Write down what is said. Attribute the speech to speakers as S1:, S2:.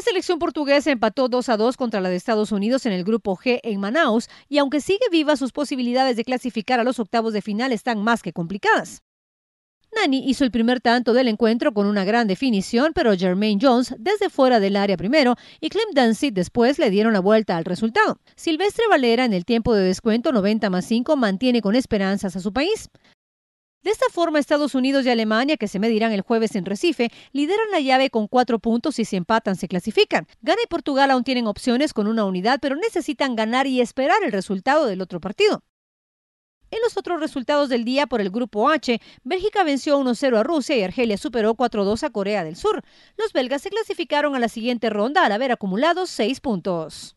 S1: La selección portuguesa empató 2 a 2 contra la de Estados Unidos en el grupo G en Manaus y aunque sigue viva sus posibilidades de clasificar a los octavos de final están más que complicadas. Nani hizo el primer tanto del encuentro con una gran definición, pero Jermaine Jones desde fuera del área primero y Clem Dancy después le dieron la vuelta al resultado. Silvestre Valera en el tiempo de descuento 90 más 5 mantiene con esperanzas a su país. De esta forma, Estados Unidos y Alemania, que se medirán el jueves en Recife, lideran la llave con cuatro puntos y si empatan se clasifican. Ghana y Portugal aún tienen opciones con una unidad, pero necesitan ganar y esperar el resultado del otro partido. En los otros resultados del día por el grupo H, Bélgica venció 1-0 a Rusia y Argelia superó 4-2 a Corea del Sur. Los belgas se clasificaron a la siguiente ronda al haber acumulado 6 puntos.